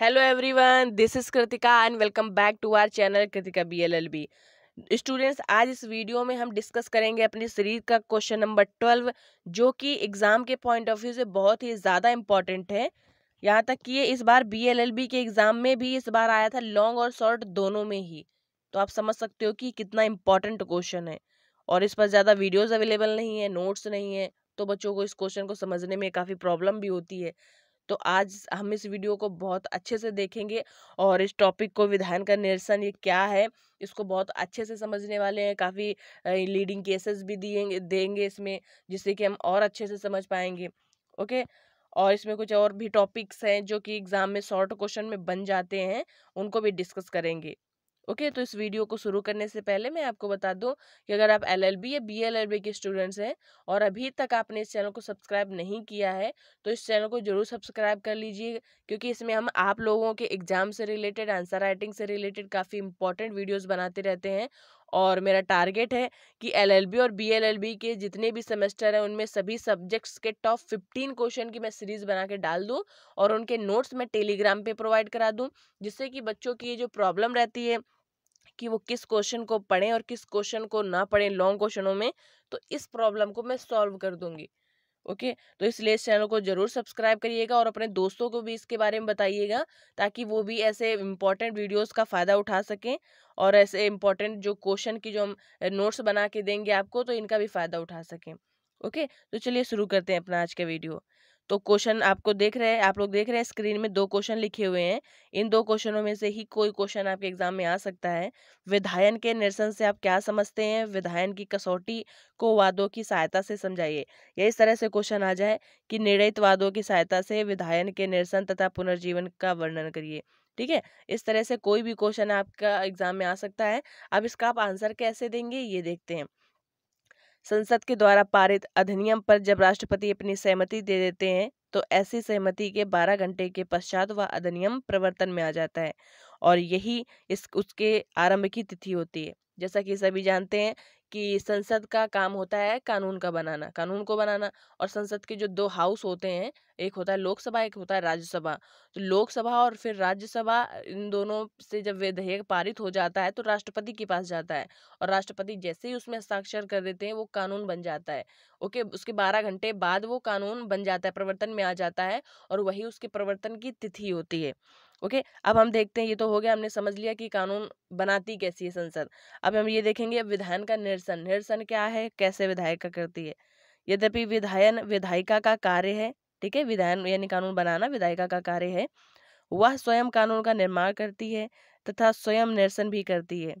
Hello everyone this is Kritika and welcome back to our channel Kritika BLLB students आज इस video में हम discuss करेंगे अपनी शरीर का क्वेश्चन नंबर ट्वेल्व जो कि एग्ज़ाम के पॉइंट ऑफ व्यू से बहुत ही ज़्यादा इम्पॉर्टेंट है यहाँ तक कि ये इस बार बीएलएलबी के एग्ज़ाम में भी इस बार आया था लॉन्ग और शॉर्ट दोनों में ही तो आप समझ सकते हो कि कितना इंपॉर्टेंट क्वेश्चन है और इस पर ज़्यादा वीडियोज़ अवेलेबल नहीं है नोट्स नहीं है तो बच्चों को इस क्वेश्चन को समझने में काफ़ी प्रॉब्लम भी होती है तो आज हम इस वीडियो को बहुत अच्छे से देखेंगे और इस टॉपिक को विधायन का निरसन ये क्या है इसको बहुत अच्छे से समझने वाले हैं काफ़ी लीडिंग केसेस भी दिए देंगे इसमें जिससे कि हम और अच्छे से समझ पाएंगे ओके और इसमें कुछ और भी टॉपिक्स हैं जो कि एग्ज़ाम में शॉर्ट क्वेश्चन में बन जाते हैं उनको भी डिस्कस करेंगे ओके okay, तो इस वीडियो को शुरू करने से पहले मैं आपको बता दूं कि अगर आप एलएलबी या बीएलएलबी के स्टूडेंट्स हैं और अभी तक आपने इस चैनल को सब्सक्राइब नहीं किया है तो इस चैनल को जरूर सब्सक्राइब कर लीजिए क्योंकि इसमें हम आप लोगों के एग्जाम से रिलेटेड आंसर राइटिंग से रिलेटेड काफ़ी इंपॉर्टेंट वीडियोज़ बनाते रहते हैं और मेरा टारगेट है कि एलएलबी और बीएलएलबी के जितने भी सेमेस्टर हैं उनमें सभी सब्जेक्ट्स के टॉप फिफ्टीन क्वेश्चन की मैं सीरीज़ बना के डाल दूँ और उनके नोट्स मैं टेलीग्राम पे प्रोवाइड करा दूँ जिससे कि बच्चों की ये जो प्रॉब्लम रहती है कि वो किस क्वेश्चन को पढ़ें और किस क्वेश्चन को ना पढ़ें लॉन्ग क्वेश्चनों में तो इस प्रॉब्लम को मैं सॉल्व कर दूंगी ओके तो इसलिए इस चैनल को जरूर सब्सक्राइब करिएगा और अपने दोस्तों को भी इसके बारे में बताइएगा ताकि वो भी ऐसे इंपॉर्टेंट वीडियोस का फ़ायदा उठा सकें और ऐसे इम्पोर्टेंट जो क्वेश्चन की जो हम नोट्स बना के देंगे आपको तो इनका भी फ़ायदा उठा सकें ओके तो चलिए शुरू करते हैं अपना आज का वीडियो तो क्वेश्चन आपको देख रहे हैं आप लोग देख रहे हैं स्क्रीन में दो क्वेश्चन लिखे हुए हैं इन दो क्वेश्चनों में से ही कोई क्वेश्चन आपके एग्जाम में आ सकता है विधायन के निरसन से आप क्या समझते हैं विधायन की कसौटी को वादों की सहायता से समझाइए या इस तरह से क्वेश्चन आ जाए कि निर्णित वादों की सहायता से विधायन के निरसन तथा पुनर्जीवन का वर्णन करिए ठीक है इस तरह से कोई भी क्वेश्चन आपका एग्जाम में आ सकता है अब इसका आप आंसर कैसे देंगे ये देखते हैं संसद के द्वारा पारित अधिनियम पर जब राष्ट्रपति अपनी सहमति दे देते हैं तो ऐसी सहमति के 12 घंटे के पश्चात वह अधिनियम प्रवर्तन में आ जाता है और यही इस उसके आरंभ की तिथि होती है जैसा कि सभी जानते हैं कि संसद का काम होता है कानून का बनाना कानून को बनाना और संसद के जो दो हाउस होते हैं एक होता है लोकसभा एक होता है राज्यसभा तो लोकसभा और फिर राज्यसभा इन दोनों से जब विधेयक पारित हो जाता है तो राष्ट्रपति के पास जाता है और राष्ट्रपति जैसे ही उसमें हस्ताक्षर कर देते हैं वो कानून बन जाता है ओके उसके बारह घंटे बाद वो कानून बन जाता है प्रवर्तन में आ जाता है और वही उसके प्रवर्तन की तिथि होती है ओके अब हम देखते हैं ये तो हो गया हमने समझ लिया कि कानून बनाती कैसी है संसद अब हम ये देखेंगे विधान का निरसन निरसन क्या है कैसे विधायिका करती है यद्यपि विधायन विधायिका का कार्य है ठीक है विधायन यानी कानून बनाना विधायिका का कार्य है वह स्वयं कानून का निर्माण करती है तथा स्वयं निरसन भी करती है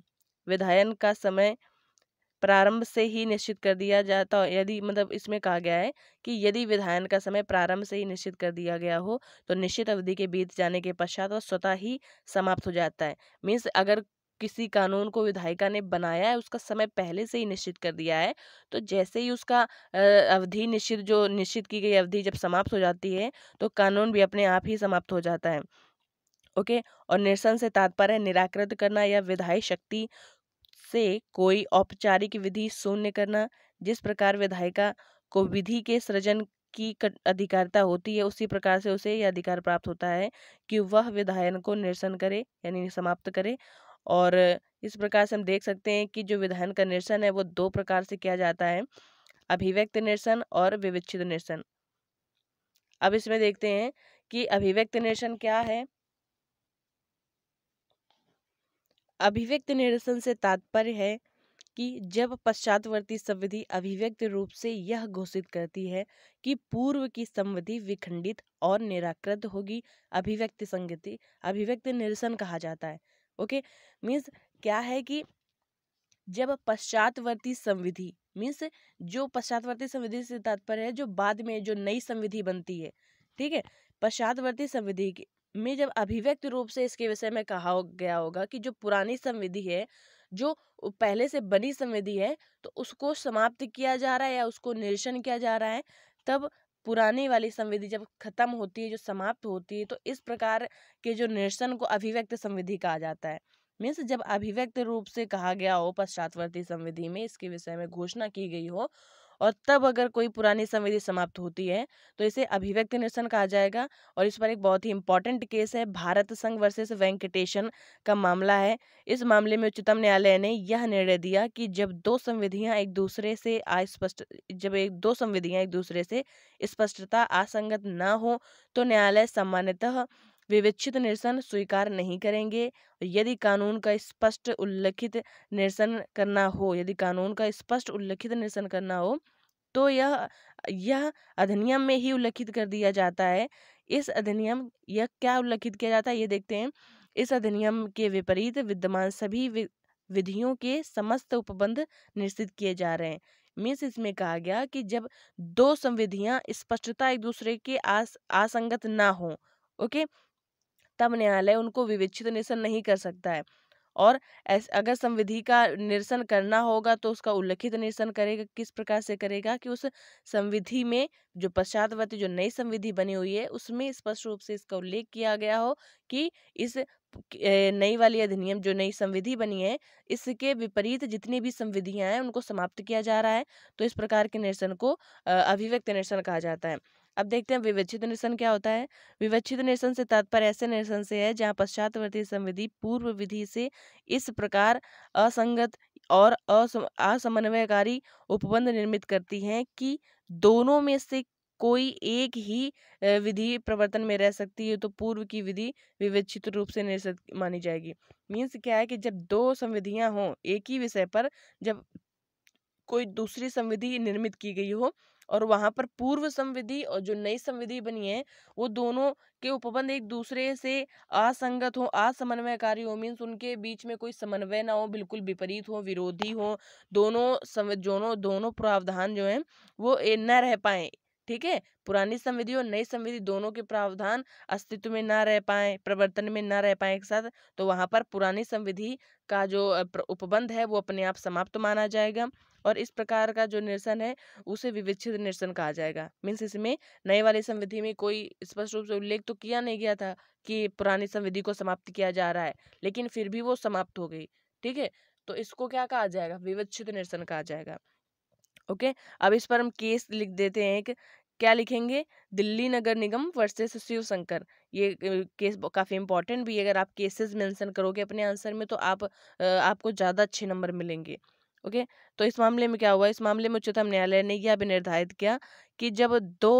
विधायन का समय प्रारंभ से ही निश्चित कर दिया जाता यदि मतलब इसमें कहा गया है कि यदि विधायन का समय प्रारंभ से ही निश्चित कर दिया गया हो तो निश्चित अवधि के बीत जाने के पश्चात वह स्वतः ही समाप्त हो जाता है मीन्स अगर किसी कानून को विधायिका ने बनाया है उसका समय पहले से ही निश्चित कर दिया है तो जैसे ही उसका अवधि निश्चित जो निश्चित की गई अवधि जब समाप्त हो जाती है तो कानून भी अपने आप ही समाप्त हो जाता है ओके okay? और निरसन से तात्पर्य निराकृत करना या विधायी शक्ति से कोई औपचारिक विधि शून्य करना जिस प्रकार विधायिका को विधि के सृजन की अधिकारिता होती है उसी प्रकार से उसे यह अधिकार प्राप्त होता है कि वह विधायन को निरसन करे यानी समाप्त करे और इस प्रकार से हम देख सकते हैं कि जो विधायन का निरसन है वो दो प्रकार से किया जाता है अभिव्यक्त निरसन और विविच्छिद निरसन अब इसमें देखते हैं कि अभिव्यक्त निरसन क्या है अभिव्यक्त निरसन से तात्पर्य है कि जब पश्चातवर्ती संविधि अभिव्यक्त रूप से यह घोषित करती है कि पूर्व की संविधि विखंडित और निराकृत होगी अभिव्यक्ति संगति अभिव्यक्त निरसन कहा जाता है ओके मीन्स क्या है कि जब पश्चातवर्ती संविधि मीन्स जो पश्चातवर्ती संविधि से तात्पर्य है जो बाद में जो नई संविधि बनती है ठीक है पश्चातवर्ती संविधि में जब अभिव्यक्त रूप से इसके विषय में कहा हो गया होगा कि जो पुरानी संविधि है जो पहले से बनी संविधि है तो उसको समाप्त किया जा रहा है या उसको निरसन किया जा रहा है तब पुरानी वाली संविधि जब खत्म होती है जो समाप्त होती है तो इस प्रकार के जो निरसन को अभिव्यक्त संविधि कहा जाता है मीन्स जब अभिव्यक्त रूप से कहा गया हो पश्चातवर्ती संविधि में इसके विषय में घोषणा की गई हो और तब अगर कोई पुरानी संविधि समाप्त होती है तो इसे अभिव्यक्ति निरसन कहा जाएगा और इस पर एक बहुत ही इंपॉर्टेंट केस है भारत संघ वर्सेस वेंकटेशन का मामला है इस मामले में उच्चतम न्यायालय ने यह निर्णय दिया कि जब दो संविधियां एक दूसरे से अस्पष्ट जब एक दो संविधियां एक दूसरे से स्पष्टता असंगत न हो तो न्यायालय सामान्यतः विवेचित निरसन स्वीकार नहीं करेंगे यदि कानून का स्पष्ट उल्लिखित निरसन करना हो यदि कानून का स्पष्ट उल्लिखित निरसन करना हो तो यह यह अधिनियम में ही उल्लिखित कर दिया जाता है इस अधिनियम यह क्या उल्लिखित किया जाता है ये देखते हैं इस अधिनियम के विपरीत विद्यमान सभी विधियों के समस्त उपबंध निश्चित किए जा रहे हैं मीन्स इसमें कहा गया कि जब दो संविधियां स्पष्टता एक दूसरे के आस आसंगत ना हो ओके तब न्यायालय उनको विवेचित निरसन नहीं कर सकता है और अगर संविधि का निरसन करना होगा तो उसका उल्लिखित निरसन करेगा किस प्रकार से करेगा कि उस संविधि में जो पश्चातवर्ती जो नई संविधि बनी हुई है उसमें स्पष्ट रूप से इसका उल्लेख किया गया हो कि इस नई वाली अधिनियम जो नई संविधि बनी है इसके विपरीत जितनी भी संविधियां हैं उनको समाप्त किया जा रहा है तो इस प्रकार के निरसन को अभिव्यक्त निरसन कहा जाता है अब देखते हैं विवक्षित निरसन क्या होता है विवक्षित निरसन से तात्पर्य ऐसे निरसन से है जहाँ पश्चातवर्ती संविधि पूर्व विधि से इस प्रकार असंगत और असमन्वयकारी उपबंध निर्मित करती हैं कि दोनों में से कोई एक ही विधि प्रवर्तन में रह सकती है तो पूर्व की विधि विवेचित रूप से निरसित मानी जाएगी मीन्स क्या है कि जब दो संविधियां हो एक ही विषय पर जब कोई दूसरी संविधि निर्मित की गई हो और वहाँ पर पूर्व संविधि और जो नई संविधि बनी है वो दोनों के उपबंध एक दूसरे से असंगत हो असमन्वयकारी हो मीन्स उनके बीच में कोई समन्वय ना हो बिल्कुल विपरीत हो विरोधी हो दोनों दोनों दोनों प्रावधान जो हैं वो न रह पाए ठीक है पुरानी संविधि और नई संविधि दोनों के प्रावधान अस्तित्व में ना रह पाए प्रवर्तन में ना रह पाए एक साथ तो वहाँ पर पुरानी संविधि का जो उपबंध है वो अपने आप समाप्त माना जाएगा और इस प्रकार का जो निरसन है उसे विविच्छेद निरसन कहा जाएगा मीन्स इसमें नए वाली संविधि में कोई स्पष्ट रूप से उल्लेख तो किया नहीं गया था कि पुरानी संविधि को समाप्त किया जा रहा है लेकिन फिर भी वो समाप्त हो गई ठीक है तो इसको क्या कहा जाएगा विविच्छेद निरसन कहा जाएगा ओके अब इस पर हम केस लिख देते हैं एक क्या लिखेंगे दिल्ली नगर निगम वर्सेस शिव शंकर ये केस काफ़ी इंपॉर्टेंट भी है अगर आप केसेस मेंशन करोगे अपने आंसर में तो आप आपको ज़्यादा अच्छे नंबर मिलेंगे ओके तो इस मामले में क्या हुआ इस मामले में उच्चतम न्यायालय ने यह भी निर्धारित किया कि जब दो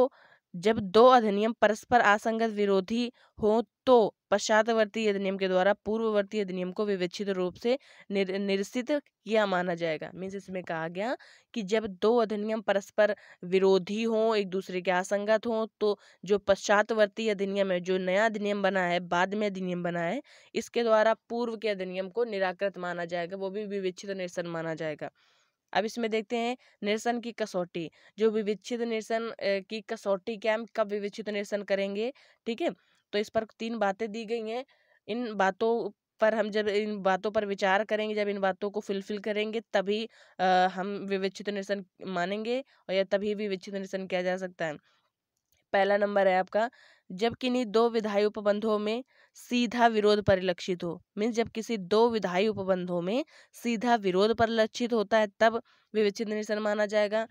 जब दो अधिनियम परस्पर असंगत विरोधी हो तो पश्चातवर्ती अधिनियम के द्वारा पूर्ववर्ती अधिनियम को विवेचित रूप से निर, निरसित किया माना जाएगा मीन्स इसमें कहा गया कि जब दो अधिनियम परस्पर विरोधी हो एक दूसरे के असंगत हो तो जो पश्चातवर्ती अधिनियम है जो नया अधिनियम बना है बाद में अधिनियम बना है इसके द्वारा पूर्व के अधिनियम को निराकृत माना जाएगा वो भी विवेचित निरसन माना जाएगा अब इसमें देखते हैं निरसन की कसौटी जो विविक्षित निरसन की कसौटी क्या हम कब विविक्षित निरसन करेंगे ठीक है तो इस पर तीन बातें दी गई हैं इन बातों पर हम जब इन बातों पर विचार करेंगे जब इन बातों को फुलफिल करेंगे तभी आ, हम विविक्षित निरसन मानेंगे और या तभी विविक्षित निरसन किया जा सकता है पहला नंबर है आपका जब किन्हीं दो विधायी उपबंधों में सीधा विरोध परिलक्षित हो मीन्स जब किसी दो विधायी उपबंधों में सीधा विरोध परिलक्षित होता है तब विवेचित निरसन माना जाएगा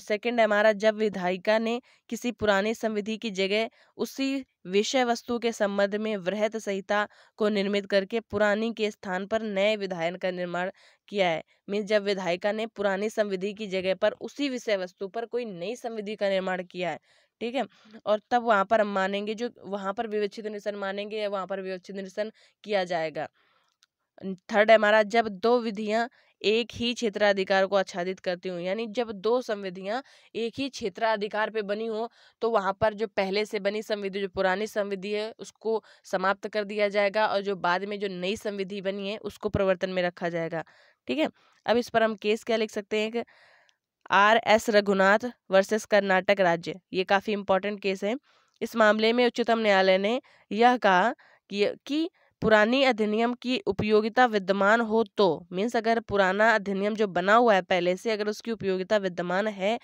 सेकेंड है हमारा जब विधायिका ने किसी पुराने संविधि की जगह उसी विषय वस्तु के संबंध में वृहत संहिता को निर्मित करके पुरानी के स्थान पर नए विधायन का निर्माण किया है मीन्स जब विधायिका ने पुरानी संविधि की जगह पर उसी विषय वस्तु पर कोई नई संविधि का निर्माण किया है ठीक है और तब वहाँ पर हम मानेंगे जो वहाँ पर विवक्षित निरसन मानेंगे या वहाँ पर विवक्षित निरसन किया जाएगा थर्ड है हमारा जब दो विधियाँ एक ही क्षेत्राधिकार को आच्छादित करती हूँ यानी जब दो संविधियाँ एक ही क्षेत्राधिकार पे बनी हो तो वहाँ पर जो पहले से बनी संविधि जो पुरानी संविधि है उसको समाप्त कर दिया जाएगा और जो बाद में जो नई संविधि बनी है उसको प्रवर्तन में रखा जाएगा ठीक है अब इस पर हम केस क्या लिख सकते हैं कि R S Raghunath versus Karnataka राज्य ये काफ़ी इंपॉर्टेंट केस है इस मामले में उच्चतम न्यायालय ने यह कहा कि, कि पुरानी अधिनियम की उपयोगिता विद्यमान हो तो मीन्स अगर पुराना अधिनियम जो बना हुआ है पहले से अगर उसकी उपयोगिता विद्यमान है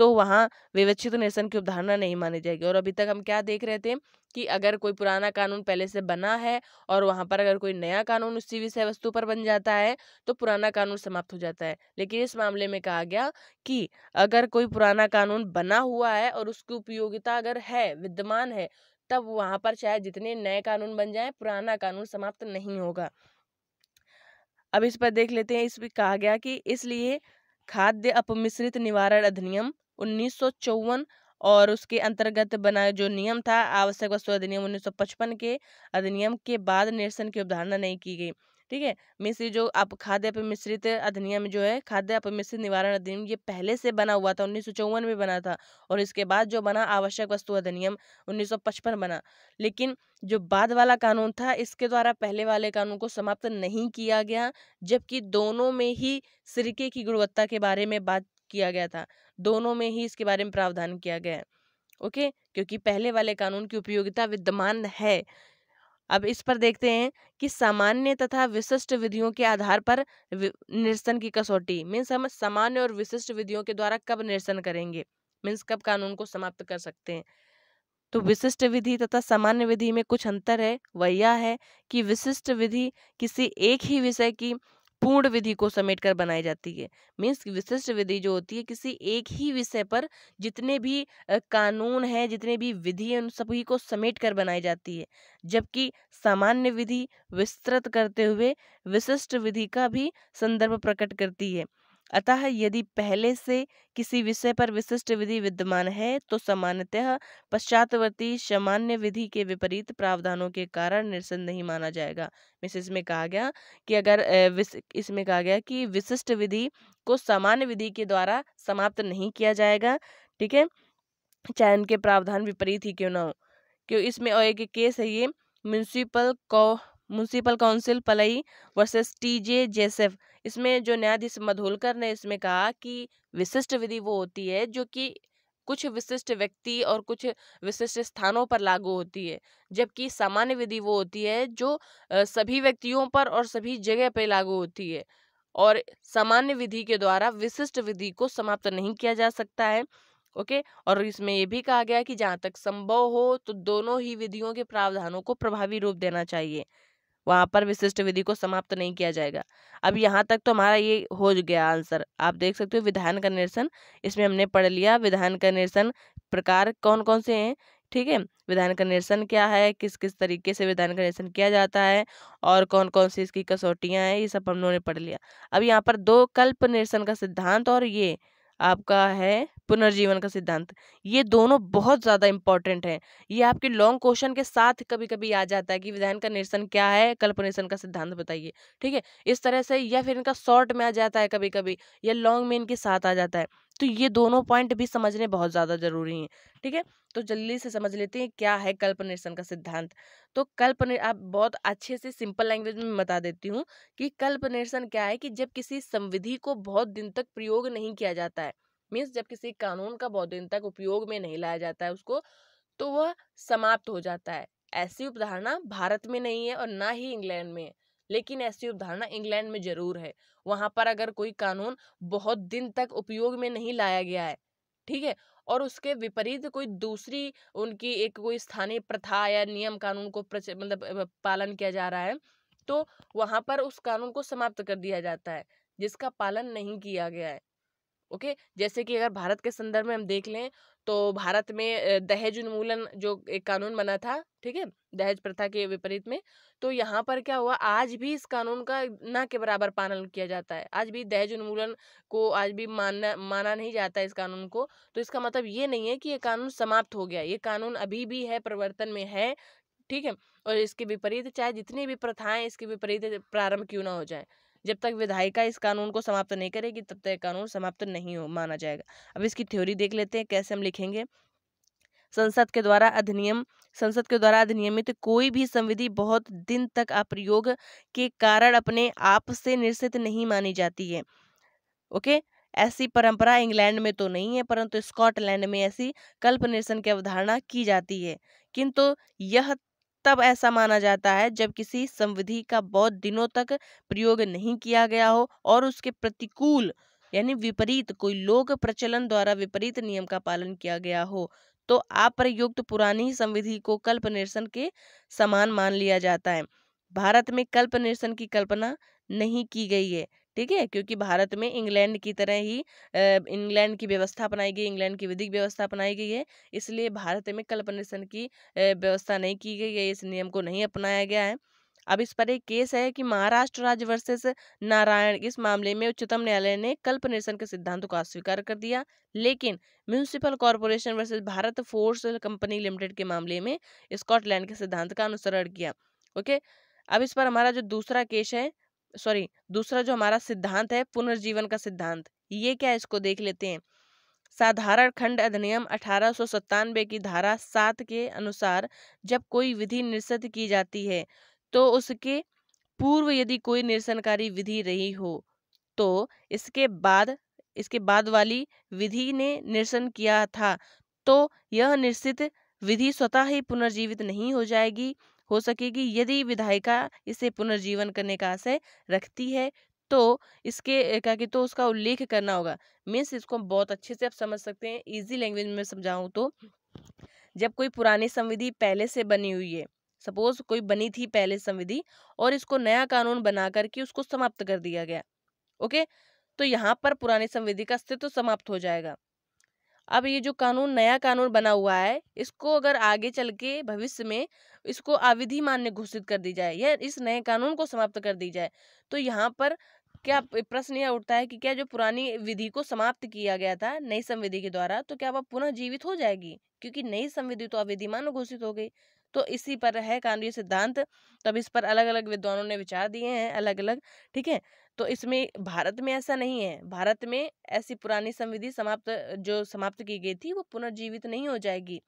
तो वहाँ विवक्षित निरसन की उपधारणा नहीं मानी जाएगी और अभी तक हम क्या देख रहे थे कि अगर कोई पुराना कानून पहले से बना है और वहाँ पर अगर कोई नया कानून उसी विषय वस्तु पर बन जाता है तो पुराना कानून समाप्त हो जाता है लेकिन इस मामले में कहा गया कि अगर कोई पुराना कानून बना हुआ है और उसकी उपयोगिता अगर है विद्यमान है तब वहाँ पर चाहे जितने नए कानून बन जाए पुराना कानून समाप्त नहीं होगा अब इस पर देख लेते हैं इस पर कहा गया कि इसलिए खाद्य अपमिश्रित निवारण अधिनियम उन्नीस और उसके अंतर्गत बना जो नियम था आवश्यक वस्तु अधिनियम 1955 के अधिनियम के बाद निरसन की अवधारणा नहीं की गई ठीक है मिश्री जो आप खाद्य अपमिश्रित अधिनियम जो है खाद्य अपमिश्रित निवारण अधिनियम ये पहले से बना हुआ था उन्नीस में बना था और इसके बाद जो बना आवश्यक वस्तु अधिनियम 1955 बना लेकिन जो बाद वाला कानून था इसके द्वारा पहले वाले कानून को समाप्त नहीं किया गया जबकि दोनों में ही सिरके की गुणवत्ता के बारे में बात किया गया था दोनों में ही इसके बारे में प्रावधान किया गया है ओके क्योंकि पहले वाले कानून की उपयोगिता विद्यमान है अब इस पर देखते हैं कि सामान्य तथा विशिष्ट विधियों के आधार पर निरसन की कसौटी मीन्स हम सामान्य और विशिष्ट विधियों के द्वारा कब निरसन करेंगे मीन्स कब कानून को समाप्त कर सकते हैं तो विशिष्ट विधि तथा सामान्य विधि में कुछ अंतर है वह यह है कि विशिष्ट विधि किसी एक ही विषय की पूर्ण विधि को समेट कर बनाई जाती है मीन्स विशिष्ट विधि जो होती है किसी एक ही विषय पर जितने भी कानून हैं जितने भी विधि हैं उन सभी को समेट कर बनाई जाती है जबकि सामान्य विधि विस्तृत करते हुए विशिष्ट विधि का भी संदर्भ प्रकट करती है अतः यदि पहले से किसी विषय पर विशिष्ट विधि विद्यमान है तो सामान्यतः पश्चातवर्ती सामान्य विधि के विपरीत प्रावधानों के कारण निरसन नहीं माना जाएगा मिस इसमें कहा गया कि अगर इसमें कहा गया कि विशिष्ट विधि को सामान्य विधि के द्वारा समाप्त नहीं किया जाएगा ठीक है चाहे उनके प्रावधान विपरीत ही क्यों ना हो क्यों इसमें और एक केस है ये म्यूनसिपल कौ municipal council Palai versus T J Joseph इसमें जो न्यायाधीश मधोलकर ने इसमें कहा कि विशिष्ट विधि वो होती है जो कि कुछ विशिष्ट व्यक्ति और कुछ विशिष्ट स्थानों पर लागू होती है जबकि सामान्य विधि वो होती है जो सभी व्यक्तियों पर और सभी जगह पर लागू होती है और सामान्य विधि के द्वारा विशिष्ट विधि को समाप्त नहीं किया जा सकता है ओके और इसमें यह भी कहा गया कि जहाँ तक संभव हो तो दोनों ही विधियों के प्रावधानों को प्रभावी रूप देना चाहिए वहाँ पर विशिष्ट विधि को समाप्त नहीं किया जाएगा अब यहाँ तक तो हमारा ये हो गया आंसर आप देख सकते हो विधान का निरसन इसमें हमने पढ़ लिया विधान का निरसन प्रकार कौन कौन से हैं ठीक है विधान का निरसन क्या है किस किस तरीके से विधान का निरसन किया जाता है और कौन कौन सी इसकी कसौटियाँ हैं ये सब हम लोगों ने पढ़ लिया अब यहाँ पर दो कल्प निरसन का सिद्धांत और ये आपका है पुनर्जीवन का सिद्धांत ये दोनों बहुत ज़्यादा इंपॉर्टेंट हैं ये आपके लॉन्ग क्वेश्चन के साथ कभी कभी आ जाता है कि विधान का निरसन क्या है कल्प निरसन का सिद्धांत बताइए ठीक है इस तरह से या फिर इनका शॉर्ट में आ जाता है कभी कभी या लॉन्ग में इनके साथ आ जाता है तो ये दोनों पॉइंट भी समझने बहुत ज़्यादा जरूरी हैं ठीक है तो जल्दी से समझ लेते हैं क्या है कल्प निरसन का सिद्धांत तो कल्प आप बहुत अच्छे से सिंपल लैंग्वेज में बता देती हूँ कि कल्प निरसन क्या है कि जब किसी संविधि को बहुत दिन तक प्रयोग नहीं किया जाता है मीन्स जब किसी कानून का बहुत दिन तक उपयोग में नहीं लाया जाता है उसको तो वह समाप्त हो जाता है ऐसी उपधारणा भारत में नहीं है और ना ही इंग्लैंड में है लेकिन ऐसी उपधारणा इंग्लैंड में जरूर है वहाँ पर अगर कोई कानून बहुत दिन तक उपयोग में नहीं लाया गया है ठीक है और उसके विपरीत कोई दूसरी उनकी एक कोई स्थानीय प्रथा या नियम कानून को मतलब पालन किया जा रहा है तो वहां पर उस कानून को समाप्त कर दिया जाता है जिसका पालन नहीं किया गया है ओके जैसे कि अगर भारत के संदर्भ में हम देख लें तो भारत में दहेज उन्मूलन जो एक कानून बना था ठीक है दहेज प्रथा के विपरीत में तो यहाँ पर क्या हुआ आज भी इस कानून का ना के बराबर पालन किया जाता है आज भी दहेज उन्मूलन को आज भी मानना माना नहीं जाता है इस कानून को तो इसका मतलब ये नहीं है कि ये कानून समाप्त हो गया ये कानून अभी भी है प्रवर्तन में है ठीक है और इसके विपरीत चाहे जितनी भी प्रथाएं इसके विपरीत प्रारंभ क्यों ना हो जाए जब तक विधायिका इस कानून को समाप्त नहीं करेगी तब तक कानून समाप्त नहीं हो माना जाएगा अब इसकी थ्योरी देख लेते हैं कैसे हम लिखेंगे संसद के द्वारा अधिनियम संसद के द्वारा अधिनियमित तो कोई भी संविधि बहुत दिन तक अप्रयोग के कारण अपने आप से निरसित नहीं मानी जाती है ओके ऐसी परंपरा इंग्लैंड में तो नहीं है परंतु स्कॉटलैंड में ऐसी कल्प निरसन की अवधारणा की जाती है किंतु यह तब ऐसा माना जाता है जब किसी संविधि का बहुत दिनों तक प्रयोग नहीं किया गया हो और उसके प्रतिकूल यानी विपरीत कोई लोक प्रचलन द्वारा विपरीत नियम का पालन किया गया हो तो अप्रयुक्त पुरानी संविधि को कल्प निरसन के समान मान लिया जाता है भारत में कल्प निरसन की कल्पना नहीं की गई है ठीक है क्योंकि भारत में इंग्लैंड की तरह ही इंग्लैंड की व्यवस्था अपनाई गई इंग्लैंड की विधिक व्यवस्था अपनाई गई है इसलिए भारत में कल्प निरसन की व्यवस्था नहीं की गई है इस नियम को नहीं अपनाया गया है अब इस पर एक केस है कि महाराष्ट्र राज्य वर्सेस नारायण इस मामले में उच्चतम न्यायालय ने कल्प निरसन के सिद्धांत को अस्वीकार कर दिया लेकिन municipal corporation versus Bharat Forge company limited के मामले में स्कॉटलैंड के सिद्धांत का अनुसरण किया ओके अब इस पर हमारा जो दूसरा केस है सॉरी दूसरा जो हमारा सिद्धांत है पुनर्जीवन का सिद्धांत ये क्या है इसको देख लेते हैं साधारण खंड अधिनियम अठारह की धारा सात के अनुसार जब कोई विधि निरस्त की जाती है तो उसके पूर्व यदि कोई निरसनकारी विधि रही हो तो इसके बाद इसके बाद वाली विधि ने निरसन किया था तो यह निश्चित विधि स्वतः ही पुनर्जीवित नहीं हो जाएगी हो सकेगी यदि विधायिका इसे पुनर्जीवन करने का आशय रखती है तो इसके क्या कि तो उसका उल्लेख करना होगा मीन्स इसको बहुत अच्छे से आप समझ सकते हैं इजी लैंग्वेज में समझाऊं तो जब कोई पुरानी संविधि पहले से बनी हुई है सपोज कोई बनी थी पहले संविधि और इसको नया कानून बना करके उसको समाप्त कर दिया गया ओके तो यहाँ पर पुरानी संविधि का अस्तित्व समाप्त हो जाएगा अब ये जो कानून नया कानून बना हुआ है इसको अगर आगे चल के भविष्य में इसको अविधि मान्य घोषित कर दी जाए या इस नए कानून को समाप्त कर दी जाए तो यहाँ पर क्या प्रश्न यह उठता है कि क्या जो पुरानी विधि को समाप्त किया गया था नई संविधि के द्वारा तो क्या वह पुनः जीवित हो जाएगी क्योंकि नई संविधि तो अविधिमान घोषित हो गई तो इसी पर है कानूनी सिद्धांत तब इस पर अलग अलग विद्वानों ने विचार दिए हैं अलग अलग ठीक है तो इसमें भारत में ऐसा नहीं है भारत में ऐसी पुरानी संविधि समाप्त जो समाप्त की गई थी वो पुनर्जीवित नहीं हो जाएगी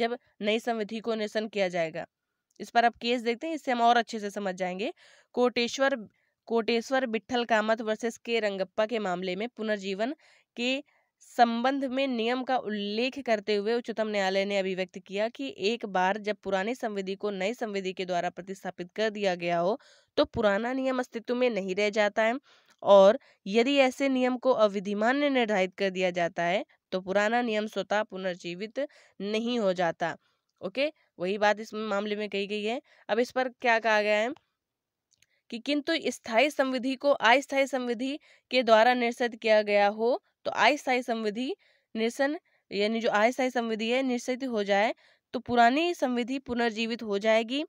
जब नई संविधि को निरसन किया जाएगा इस पर आप केस देखते हैं इससे हम और अच्छे से समझ जाएंगे कोटेश्वर कोटेश्वर बिठल कामत वर्सेस के रंगप्पा के मामले में पुनर्जीवन के संबंध में नियम का उल्लेख करते हुए उच्चतम न्यायालय ने अभिव्यक्त किया कि एक बार जब पुराने संविधि को नए संविधि के द्वारा प्रतिस्थापित कर दिया गया हो तो पुराना नियम अस्तित्व में नहीं रह जाता है और यदि ऐसे नियम को अविधिमान्य निर्धारित कर दिया जाता है तो पुराना नियम स्वतः पुनर्जीवित नहीं हो जाता ओके वही बात इस मामले में कही गई है अब इस पर क्या कहा गया है कि किंतु स्थायी संविधि को अस्थायी संविधि के द्वारा निर्षित किया गया हो तो अस्थायी संविधि निरसन यानी जो अस्थायी संविधि है निरसित हो जाए तो पुरानी संविधि पुनर्जीवित हो जाएगी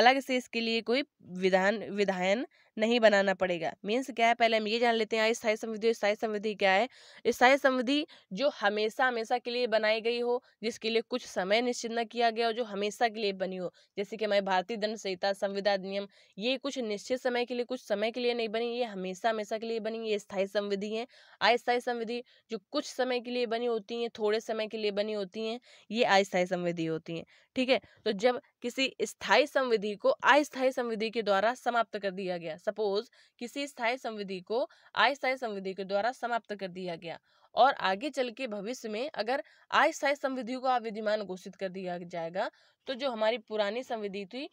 अलग से इसके लिए कोई विधान विधायन नहीं बनाना पड़ेगा मीन्स क्या है पहले हम ये जान लेते हैं स्थायी संविधि स्थायी संविधि क्या है स्थायी संविधि जो हमेशा हमेशा के लिए बनाई गई हो जिसके लिए कुछ समय निश्चित न किया गया हो जो हमेशा के लिए बनी हो जैसे कि हमारे भारतीय दंड संहिता संविधान अधिनियम ये कुछ निश्चित समय के लिए कुछ समय के लिए नहीं बनी ये हमेशा हमेशा के लिए बनी ये स्थायी संविधि है अस्थायी संविधि जो कुछ समय के लिए बनी होती हैं थोड़े समय के लिए बनी होती हैं ये अस्थायी संविधि होती हैं ठीक है तो जब किसी स्थायी संविधि को अस्थायी संविधि के द्वारा समाप्त कर दिया गया सपोज किसी स्थायी संविधि को अस्थायी संविधि के द्वारा समाप्त कर दिया गया और आगे चल के भविष्य में अगर अस्थायी संविधि को अविधिमान घोषित कर दिया जाएगा तो जो हमारी पुरानी संविधि थी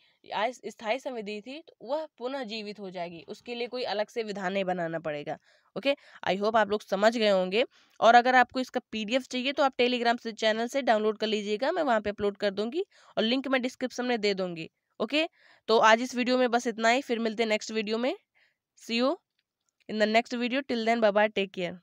स्थायी संविधि थी तो वह पुनः जीवित हो जाएगी उसके लिए कोई अलग से विधान नहीं बनाना पड़ेगा ओके आई होप आप लोग समझ गए होंगे और अगर आपको इसका पीडीएफ चाहिए तो आप टेलीग्राम से चैनल से डाउनलोड कर लीजिएगा मैं वहाँ पर अपलोड कर दूंगी और लिंक मैं डिस्क्रिप्शन में दे दूंगी ओके तो आज इस वीडियो में बस इतना ही फिर मिलते हैं नेक्स्ट वीडियो में see you in the next video till then bye take care